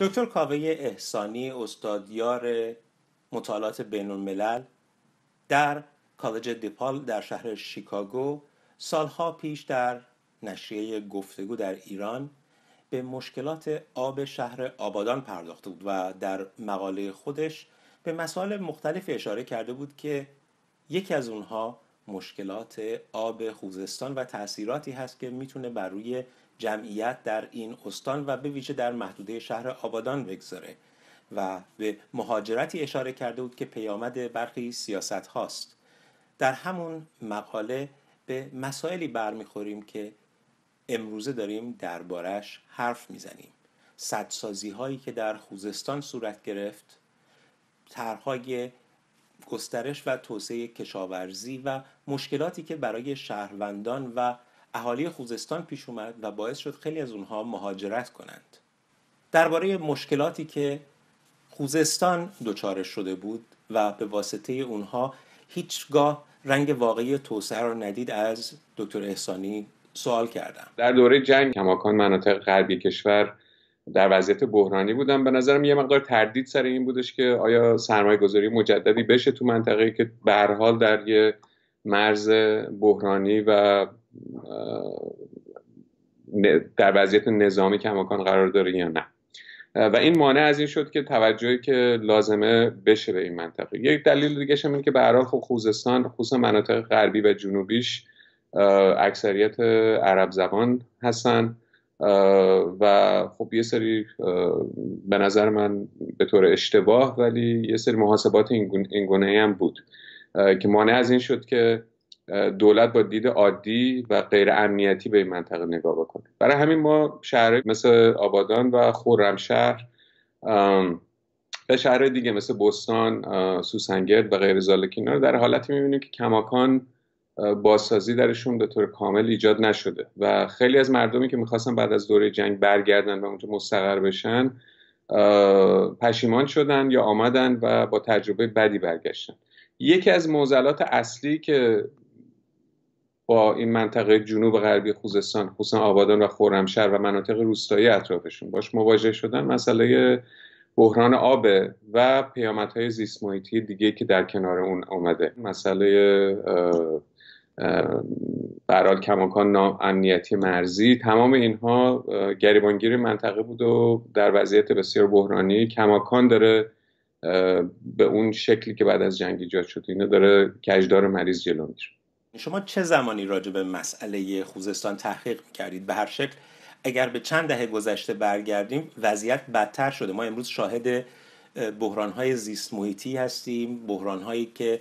دکتر کاوه احسانی استادیار مطالعات بین الملل در کالج دیپال در شهر شیکاگو سالها پیش در نشریه گفتگو در ایران به مشکلات آب شهر آبادان پرداخته بود و در مقاله خودش به مسائل مختلفی اشاره کرده بود که یکی از اونها مشکلات آب خوزستان و تاثیراتی هست که میتونه بر روی جمعیت در این استان و به ویژه در محدوده شهر آبادان بگذاره و به مهاجرتی اشاره کرده بود که پیامد برخی سیاست هاست در همون مقاله به مسائلی برمیخوریم که امروزه داریم دربارش حرف میزنیم سدسازی هایی که در خوزستان صورت گرفت طرحهای گسترش و توسعه کشاورزی و مشکلاتی که برای شهروندان و اهالی خوزستان پیش اومد و باعث شد خیلی از اونها مهاجرت کنند درباره مشکلاتی که خوزستان دچار شده بود و به واسطه اونها هیچگاه رنگ واقعی توسعه را ندید از دکتر احسانی سوال کردم در دوره جنگ کماکان مناطق غربی کشور در وضعیت بحرانی بودم به نظرم یه مقدار تردید سر این بودش که آیا سرمایه گذاری مجددی بشه تو منطقه که به در یه مرز بحرانی و در وضعیت نظامی کماکان قرار داره یا نه و این مانع از این شد که توجهی که لازمه بشه به این منطقه یک دلیل دیگه هم اینه که به هر خب خوزستان خصوصا مناطق غربی و جنوبیش اکثریت عرب زبان هستن و خب یه سری به نظر من به طور اشتباه ولی یه سری محاسبات این گونه هم بود که مانع از این شد که دولت با دید عادی و غیر امنیتی به این منطقه نگاه بکنه برای همین ما شهرهای مثل آبادان و خورمشهر و شهرهای دیگه مثل بستان سوسنگرد و غیر زالکینا رو در حالتی میبینیم که کماکان بازسازی درشون به طور کامل ایجاد نشده و خیلی از مردمی که میخواستن بعد از دوره جنگ برگردن و اونجا مستقر بشن پشیمان شدن یا آمدن و با تجربه بدی برگشتن یکی از موزلات اصلی که با این منطقه جنوب غربی خوزستان خصوصا آبادان و خرمشهر و مناطق روستایی اطرافشون باش مواجه شدن مسئله بحران آب و پیامدهای زیست محیطی دیگه که در کنار اون آمده مسئله برحال کماکان ناامنیتی مرزی تمام اینها گریبانگیر منطقه بود و در وضعیت بسیار بحرانی کماکان داره به اون شکلی که بعد از جنگ ایجاد شد اینا داره کجدار مریض جلو میره شما چه زمانی راجع به مسئله خوزستان تحقیق میکردید به هر شکل اگر به چند دهه گذشته برگردیم وضعیت بدتر شده ما امروز شاهد های زیست محیطی هستیم هایی که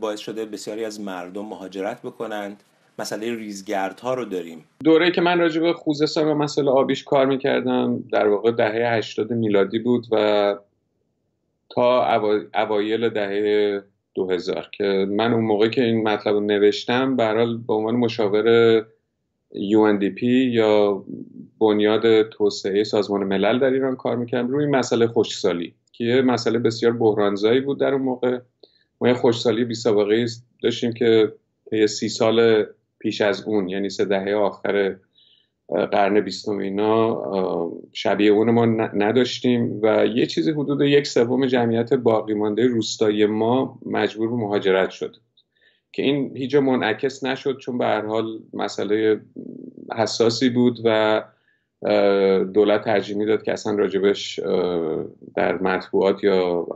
باعث شده بسیاری از مردم مهاجرت بکنند مسئله ریزگردها رو داریم دوره که من راجع به خوزستان و مسئله آبیش کار میکردم در واقع دهه 80 میلادی بود و تا اوایل دهه 2000 که من اون موقع که این مطلب رو نوشتم برحال به عنوان مشاور UNDP یا بنیاد توسعه سازمان ملل در ایران کار میکردم روی مسئله خوشسالی که یه مسئله بسیار بحرانزایی بود در اون موقع ما یه خوشسالی بی سابقه داشتیم که طی سی سال پیش از اون یعنی سه دهه آخر قرن بیستم اینا شبیه اون ما نداشتیم و یه چیزی حدود یک سوم جمعیت باقی مانده روستایی ما مجبور به مهاجرت شد که این هیچ منعکس نشد چون به هر حال مسئله حساسی بود و دولت ترجیح داد که اصلا راجبش در مطبوعات یا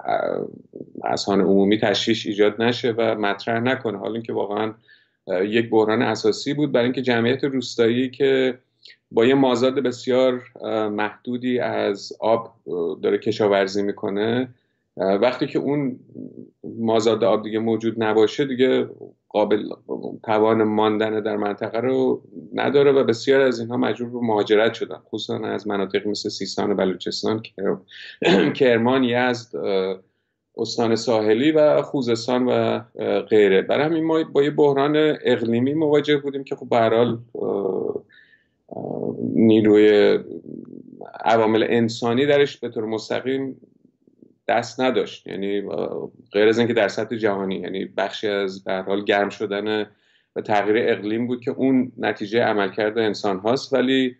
اصحان عمومی تشویش ایجاد نشه و مطرح نکنه حال اینکه واقعا یک بحران اساسی بود برای اینکه جمعیت روستایی که با یه مازاد بسیار محدودی از آب داره کشاورزی میکنه وقتی که اون مازاد آب دیگه موجود نباشه دیگه قابل توان ماندن در منطقه رو نداره و بسیار از اینها مجبور به مهاجرت شدن خصوصا از مناطق مثل سیستان و بلوچستان کرمان یزد استان ساحلی و خوزستان و غیره برای همین ما با یه بحران اقلیمی مواجه بودیم که خب به نیروی عوامل انسانی درش به طور مستقیم دست نداشت یعنی غیر از اینکه در سطح جهانی یعنی بخشی از به حال گرم شدن و تغییر اقلیم بود که اون نتیجه عملکرد انسان هاست ولی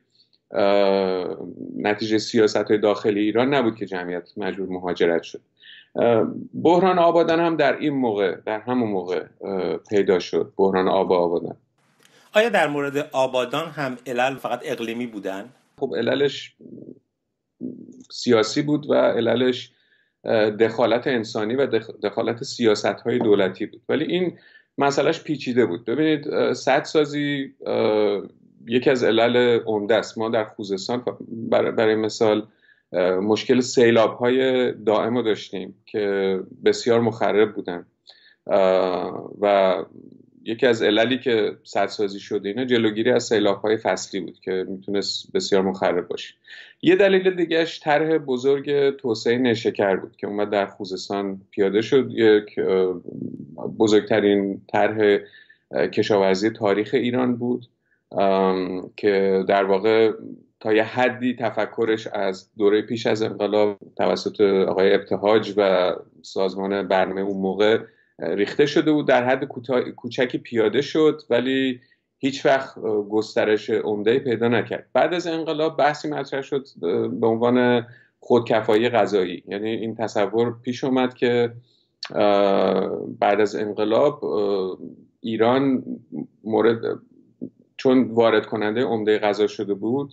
نتیجه سیاست داخلی ایران نبود که جمعیت مجبور مهاجرت شد بحران آبادان هم در این موقع در همون موقع پیدا شد بحران آب آبادان آیا در مورد آبادان هم علل فقط اقلیمی بودن؟ خب عللش سیاسی بود و عللش دخالت انسانی و دخالت سیاست های دولتی بود ولی این مسئلهش پیچیده بود ببینید سدسازی یکی از علل عمده است ما در خوزستان برای مثال مشکل سیلاب های دائم رو داشتیم که بسیار مخرب بودن و یکی از عللی که سدسازی شده اینا جلوگیری از های فصلی بود که میتونست بسیار مخرب باشه یه دلیل دیگهش طرح بزرگ توسعه نشکر بود که اومد در خوزستان پیاده شد یک بزرگترین طرح کشاورزی تاریخ ایران بود که در واقع تا یه حدی تفکرش از دوره پیش از انقلاب توسط آقای ابتهاج و سازمان برنامه اون موقع ریخته شده بود در حد کوچکی پیاده شد ولی هیچ وقت گسترش عمده پیدا نکرد بعد از انقلاب بحثی مطرح شد به عنوان خودکفایی غذایی یعنی این تصور پیش اومد که بعد از انقلاب ایران مورد چون وارد کننده عمده غذا شده بود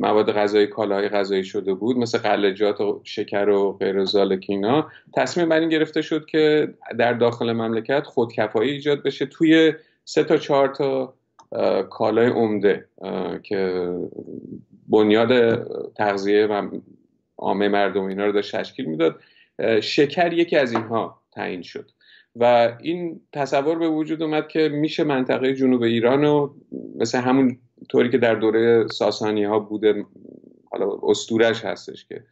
مواد غذایی کالاهای غذایی شده بود مثل قلجات و شکر و غیر کینا اینا تصمیم بر این گرفته شد که در داخل مملکت خودکفایی ایجاد بشه توی سه تا چهار تا کالای عمده که بنیاد تغذیه و عامه مردم اینا رو داشت تشکیل میداد شکر یکی از اینها تعیین شد و این تصور به وجود اومد که میشه منطقه جنوب ایران رو مثل همون طوری که در دوره ساسانی ها بوده حالا استورش هستش که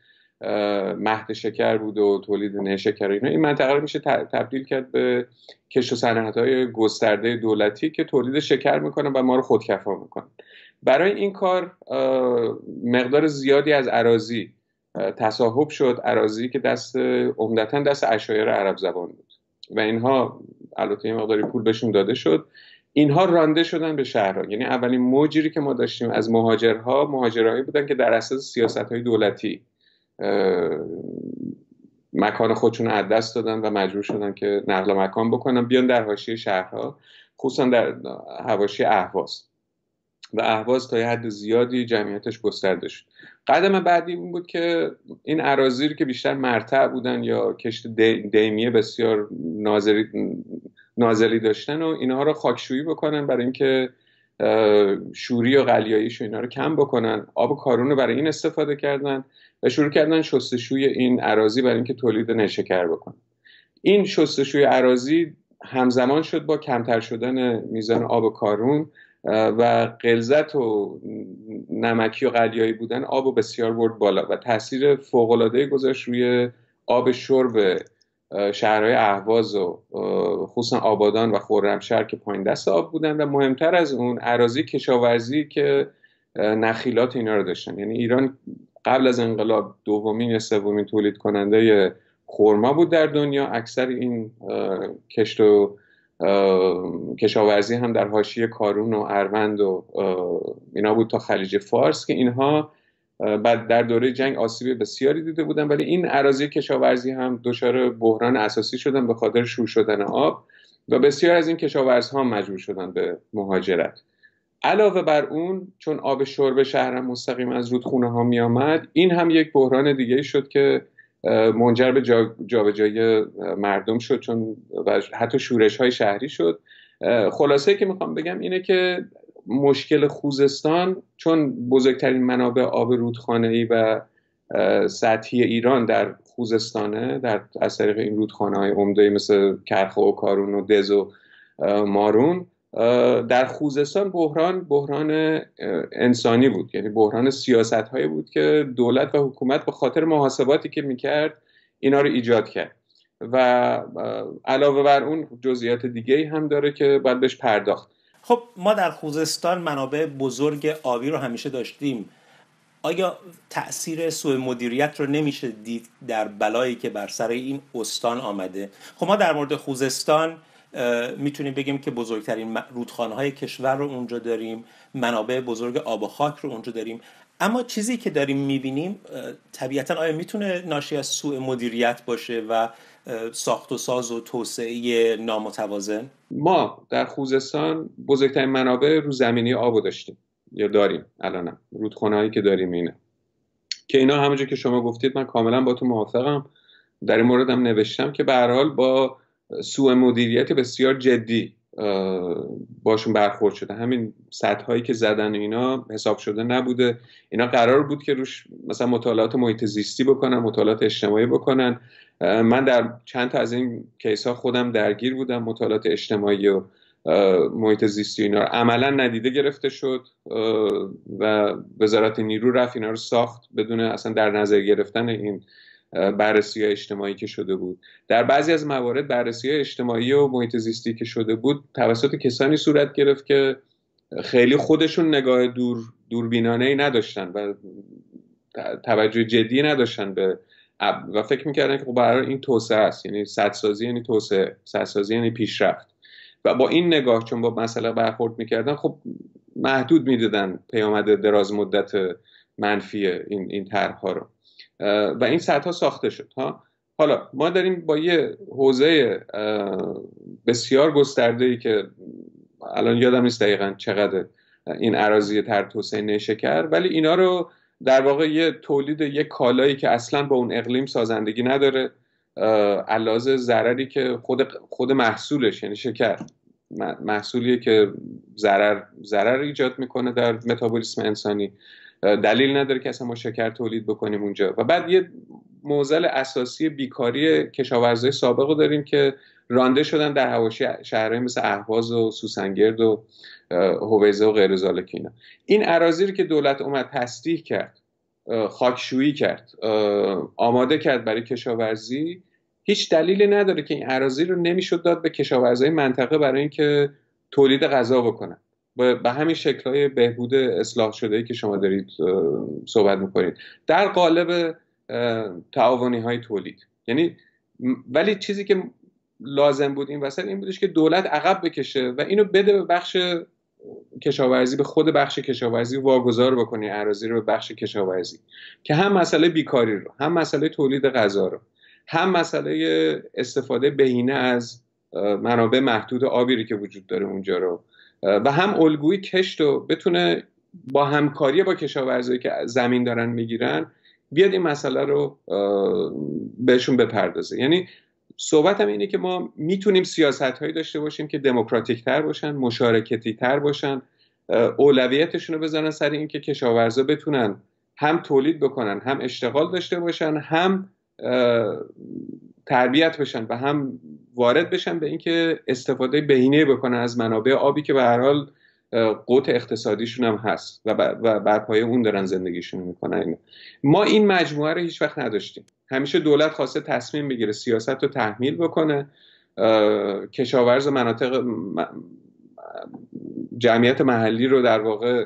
مهد شکر بود و تولید نشکر اینا این منطقه رو میشه تبدیل کرد به کش و صنعت های گسترده دولتی که تولید شکر میکنه و ما رو خودکفا میکنه برای این کار مقدار زیادی از عراضی تصاحب شد عراضی که دست عمدتا دست اشایر عرب زبان بود و اینها البته یه مقداری پول بهشون داده شد اینها رانده شدن به شهرها یعنی اولین موجی که ما داشتیم از مهاجرها مهاجرهایی بودن که در اساس سیاست های دولتی مکان خودشون از دست دادن و مجبور شدن که نقل مکان بکنن بیان در حاشیه شهرها خصوصا در حواشی اهواز و اهواز تا یه حد زیادی جمعیتش گسترده شد قدم بعدی این بود که این اراضی که بیشتر مرتع بودن یا کشت دیمیه بسیار ناظری نازلی داشتن و اینها رو خاکشویی بکنن برای اینکه شوری و قلیاییش و اینا رو کم بکنن آب و کارون رو برای این استفاده کردن و شروع کردن شستشوی این عراضی برای اینکه تولید نشکر بکنن این شستشوی عراضی همزمان شد با کمتر شدن میزان آب و کارون و قلزت و نمکی و قلیایی بودن آب و بسیار برد بالا و تاثیر فوقالعاده گذاشت روی آب شرب شهرهای اهواز و خصوصا آبادان و خرمشهر که پایین دست آب بودن و مهمتر از اون عراضی کشاورزی که نخیلات اینا رو داشتن یعنی ایران قبل از انقلاب دومین یا سومین تولید کننده خرما بود در دنیا اکثر این کشت و کشاورزی هم در حاشیه کارون و اروند و اینا بود تا خلیج فارس که اینها بعد در دوره جنگ آسیب بسیاری دیده بودن ولی این اراضی کشاورزی هم دچار بحران اساسی شدن به خاطر شور شدن آب و بسیار از این کشاورزها مجبور شدن به مهاجرت علاوه بر اون چون آب شرب شهر مستقیم از رودخونه ها می آمد این هم یک بحران دیگه شد که منجر به جابجایی مردم شد چون حتی شورش های شهری شد خلاصه که میخوام بگم اینه که مشکل خوزستان چون بزرگترین منابع آب رودخانه ای و سطحی ایران در خوزستانه در از طریق این رودخانه های عمده مثل کرخ و کارون و دز و مارون در خوزستان بحران بحران انسانی بود یعنی بحران سیاست هایی بود که دولت و حکومت به خاطر محاسباتی که میکرد اینا رو ایجاد کرد و علاوه بر اون جزئیات دیگه هم داره که باید بهش پرداخت خب ما در خوزستان منابع بزرگ آبی رو همیشه داشتیم آیا تاثیر سوء مدیریت رو نمیشه دید در بلایی که بر سر این استان آمده خب ما در مورد خوزستان میتونیم بگیم که بزرگترین رودخانه های کشور رو اونجا داریم منابع بزرگ آب و خاک رو اونجا داریم اما چیزی که داریم میبینیم طبیعتا آیا میتونه ناشی از سوء مدیریت باشه و ساخت و ساز و توسعه نامتوازن ما در خوزستان بزرگترین منابع رو زمینی آب داشتیم یا داریم الان رودخانه هایی که داریم اینه که اینا همونجور که شما گفتید من کاملا با تو موافقم در این موردم نوشتم که به حال با سوء مدیریت بسیار جدی باشون برخورد شده همین سطح هایی که زدن اینا حساب شده نبوده اینا قرار بود که روش مثلا مطالعات محیط زیستی بکنن مطالعات اجتماعی بکنن من در چند تا از این کیس ها خودم درگیر بودم مطالعات اجتماعی و محیط زیستی اینا رو عملا ندیده گرفته شد و وزارت نیرو رفت اینا رو ساخت بدون اصلا در نظر گرفتن این بررسی اجتماعی که شده بود در بعضی از موارد بررسی اجتماعی و محیط زیستی که شده بود توسط کسانی صورت گرفت که خیلی خودشون نگاه دور دوربینانه ای نداشتن و توجه جدی نداشتن به و فکر میکردن که خب برای این توسعه است یعنی سدسازی یعنی توسعه سدسازی یعنی پیشرفت و با این نگاه چون با مسئله برخورد میکردن خب محدود میدادن پیامد دراز مدت منفی این این طرحها رو و این سطح ساخته شد ها حالا ما داریم با یه حوزه بسیار گسترده ای که الان یادم نیست دقیقا چقدر این عراضی تر توسعه نشکر ولی اینا رو در واقع یه تولید یه کالایی که اصلا با اون اقلیم سازندگی نداره علاوه ضرری که خود خود محصولش یعنی شکر محصولیه که ضرر ایجاد میکنه در متابولیسم انسانی دلیل نداره که اصلا ما شکر تولید بکنیم اونجا و بعد یه موزل اساسی بیکاری کشاورزای سابق رو داریم که رانده شدن در حواشی شهرهای مثل اهواز و سوسنگرد و هویزه و غیر این عراضی که دولت اومد تصدیح کرد خاکشویی کرد آماده کرد برای کشاورزی هیچ دلیلی نداره که این عراضی رو نمیشد داد به کشاورزای منطقه برای اینکه تولید غذا بکنن به همین های بهبود اصلاح شده که شما دارید صحبت میکنید در قالب تعاونی های تولید یعنی ولی چیزی که لازم بود این وسط این بودش که دولت عقب بکشه و اینو بده به بخش کشاورزی به خود بخش کشاورزی واگذار بکنی عراضی رو به بخش کشاورزی که هم مسئله بیکاری رو هم مسئله تولید غذا رو هم مسئله استفاده بهینه از منابع محدود آبی که وجود داره اونجا رو و هم الگوی کشت و بتونه با همکاری با کشاورزایی که زمین دارن میگیرن بیاد این مسئله رو بهشون بپردازه یعنی صحبت هم اینه که ما میتونیم سیاست هایی داشته باشیم که دموکراتیک تر باشن مشارکتی تر باشن اولویتشون رو بذارن سر اینکه کشاورزا بتونن هم تولید بکنن هم اشتغال داشته باشن هم تربیت بشن و هم وارد بشن به اینکه استفاده بهینه بکنن از منابع آبی که به هر حال قوت اقتصادیشون هم هست و بر پایه اون دارن زندگیشون میکنن ما این مجموعه رو هیچ وقت نداشتیم همیشه دولت خواسته تصمیم بگیره سیاست رو تحمیل بکنه کشاورز مناطق جمعیت محلی رو در واقع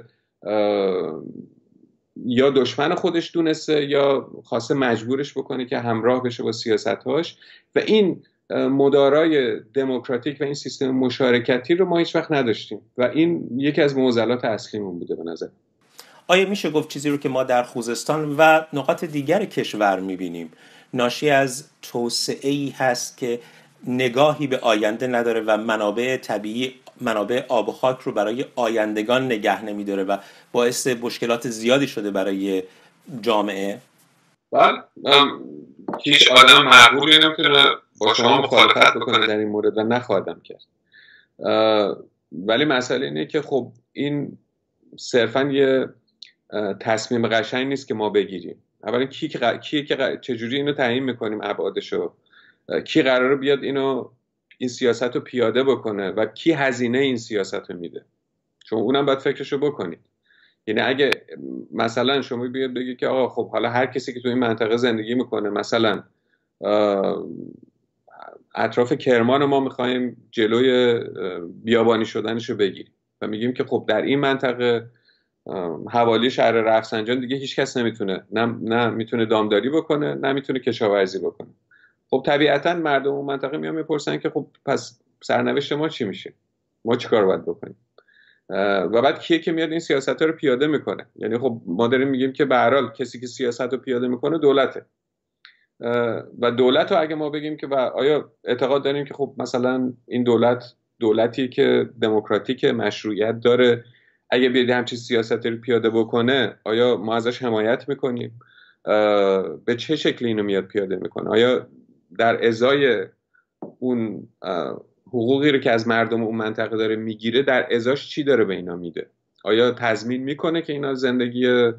یا دشمن خودش دونسته یا خواسته مجبورش بکنه که همراه بشه با سیاستهاش و این مدارای دموکراتیک و این سیستم مشارکتی رو ما هیچ وقت نداشتیم و این یکی از معضلات اصلیمون بوده به نظر آیا میشه گفت چیزی رو که ما در خوزستان و نقاط دیگر کشور میبینیم ناشی از توسعه ای هست که نگاهی به آینده نداره و منابع طبیعی منابع آب و خاک رو برای آیندگان نگه نمیداره و باعث مشکلات زیادی شده برای جامعه بله هیچ آدم معقولی نمیتونه با شما مخالفت بکنه در این مورد و نخواهدم کرد ولی مسئله اینه که خب این صرفا یه تصمیم قشنگ نیست که ما بگیریم اولا کی که, که چجوری اینو تعیین میکنیم ابعادشو کی قراره بیاد اینو این سیاست رو پیاده بکنه و کی هزینه این سیاست رو میده چون اونم باید رو بکنید یعنی اگه مثلا شما بیاد بگید که آقا خب حالا هر کسی که تو این منطقه زندگی میکنه مثلا اطراف کرمان ما میخوایم جلوی بیابانی شدنش رو بگیریم و میگیم که خب در این منطقه حوالی شهر رفسنجان دیگه هیچ کس نمیتونه نه, نه میتونه دامداری بکنه نه میتونه کشاورزی بکنه خب طبیعتا مردم اون منطقه میان میپرسن که خب پس سرنوشت ما چی میشه ما چیکار باید بکنیم و بعد کیه که میاد این سیاست ها رو پیاده میکنه یعنی خب ما داریم میگیم که به کسی که سیاست رو پیاده میکنه دولته و دولت رو اگه ما بگیم که و آیا اعتقاد داریم که خب مثلا این دولت دولتی که دموکراتیک مشروعیت داره اگه بیاد همچین سیاست رو پیاده بکنه آیا ما ازش حمایت میکنیم به چه شکلی اینو میاد پیاده میکنه آیا در ازای اون حقوقی رو که از مردم اون منطقه داره میگیره در ازاش چی داره به اینا میده آیا تضمین میکنه که اینا زندگی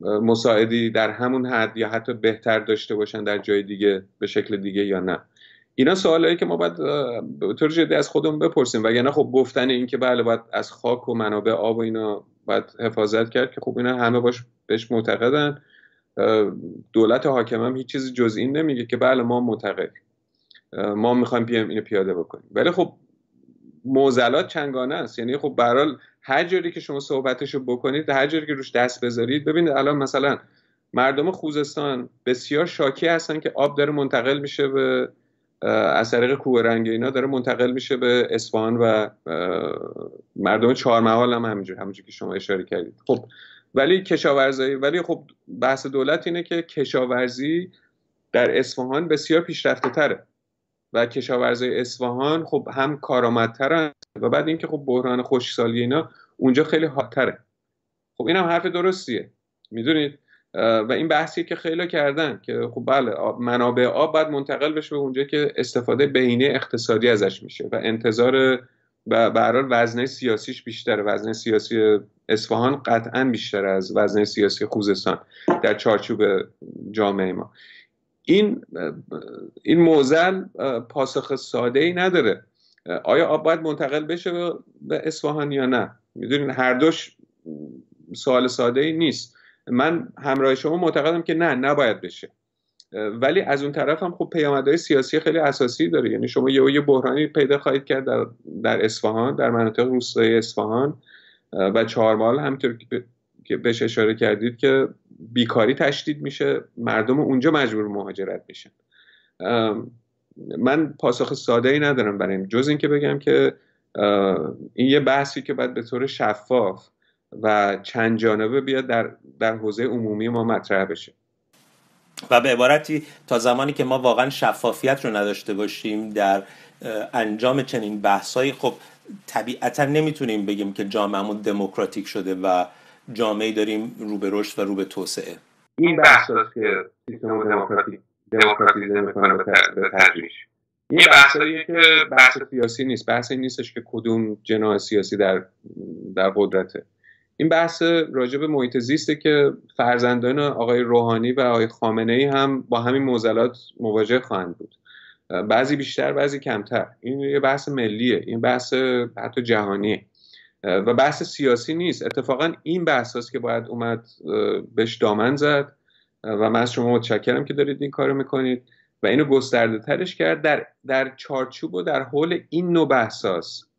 مساعدی در همون حد یا حتی بهتر داشته باشن در جای دیگه به شکل دیگه یا نه اینا سوالایی که ما باید به طور جدی از خودمون بپرسیم وگرنه خب گفتن این که بله باید از خاک و منابع آب و اینا باید حفاظت کرد که خب اینا همه باش بهش معتقدن دولت حاکم هم هیچ چیزی جز این نمیگه که بله ما معتقد ما میخوایم بیایم اینو پیاده بکنیم ولی خب موزلات چنگانه است یعنی خب به هر جوری که شما صحبتشو بکنید هر جوری که روش دست بذارید ببینید الان مثلا مردم خوزستان بسیار شاکی هستن که آب داره منتقل میشه به از طریق کوه رنگ اینا داره منتقل میشه به اصفهان و مردم چهارمحال هم همینجور همینجور که شما اشاره کردید خب ولی کشاورزی ولی خب بحث دولت اینه که کشاورزی در اصفهان بسیار پیشرفته تره و کشاورزی اصفهان خب هم کارآمدترن و بعد اینکه خب بحران خشکسالی اینا اونجا خیلی حادتره خب هم حرف درستیه میدونید و این بحثیه که خیلی کردن که خب بله منابع آب باید منتقل بشه به اونجا که استفاده بینی اقتصادی ازش میشه و انتظار و به وزنه سیاسیش بیشتره وزنه سیاسی اصفهان قطعا بیشتر از وزن سیاسی خوزستان در چارچوب جامعه ما این این موزل پاسخ ساده ای نداره آیا آب باید منتقل بشه به اصفهان یا نه میدونین هر دوش سوال ساده ای نیست من همراه شما معتقدم که نه نباید بشه ولی از اون طرف هم خب پیامدهای سیاسی خیلی اساسی داره یعنی شما یه یه بحرانی پیدا خواهید کرد در, در اصفهان در مناطق روستایی اصفهان و چهار مال همینطور که بهش اشاره کردید که بیکاری تشدید میشه مردم اونجا مجبور مهاجرت میشن من پاسخ ساده ای ندارم برای این جز اینکه بگم که این یه بحثی که باید به طور شفاف و چند جانبه بیاد در, در حوزه عمومی ما مطرح بشه و به عبارتی تا زمانی که ما واقعا شفافیت رو نداشته باشیم در انجام چنین بحثایی خب طبیعتا نمیتونیم بگیم که جامعهمون دموکراتیک شده و جامعه داریم رو به رشد و رو به توسعه این بحث که سیستم دموکراتیک دموکراتیزه میکنه به تدریج یه که بحث سیاسی نیست بحث این نیستش که کدوم جناح سیاسی در در قدرته این بحث راجع به محیط زیسته که فرزندان آقای روحانی و آقای خامنه ای هم با همین موزلات مواجه خواهند بود بعضی بیشتر بعضی کمتر این یه بحث ملیه این بحث حتی جهانیه و بحث سیاسی نیست اتفاقا این بحث هاست که باید اومد بهش دامن زد و من از شما متشکرم که دارید این کارو میکنید و اینو گسترده ترش کرد در, در چارچوب و در حول این نوع بحث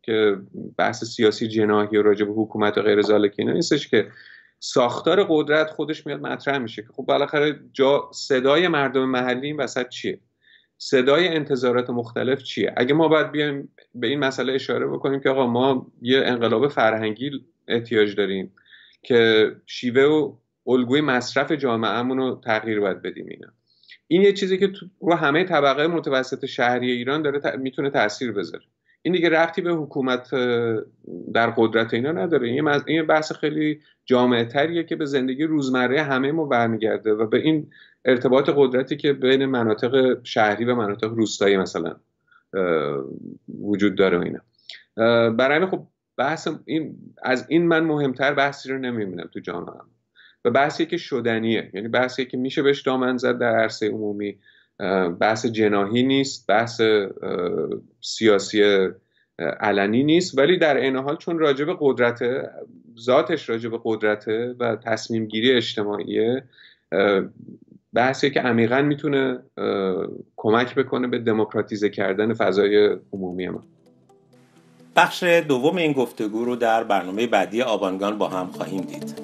که بحث سیاسی جناهی و راجب حکومت و غیر زالکی نیستش که ساختار قدرت خودش میاد مطرح میشه که خب بالاخره جا صدای مردم محلی این وسط چیه صدای انتظارات مختلف چیه اگه ما باید بیایم به این مسئله اشاره بکنیم که آقا ما یه انقلاب فرهنگی احتیاج داریم که شیوه و الگوی مصرف جامعهمون رو تغییر باید بدیم اینا این یه چیزی که رو همه طبقه متوسط شهری ایران داره میتونه تاثیر بذاره این دیگه رفتی به حکومت در قدرت اینا نداره این یه بحث خیلی جامعه تریه که به زندگی روزمره همه ما برمیگرده و به این ارتباط قدرتی که بین مناطق شهری و مناطق روستایی مثلا وجود داره و اینا برای خب بحث این از این من مهمتر بحثی رو نمیبینم تو جامعه هم. و بحثی که شدنیه یعنی بحثی که میشه بهش دامن زد در عرصه عمومی بحث جناهی نیست بحث سیاسی علنی نیست ولی در این حال چون راجب قدرت ذاتش راجب قدرته و تصمیم گیری اجتماعیه بحثی که عمیقا میتونه کمک بکنه به دموکراتیزه کردن فضای عمومی ما بخش دوم این گفتگو رو در برنامه بعدی آبانگان با هم خواهیم دید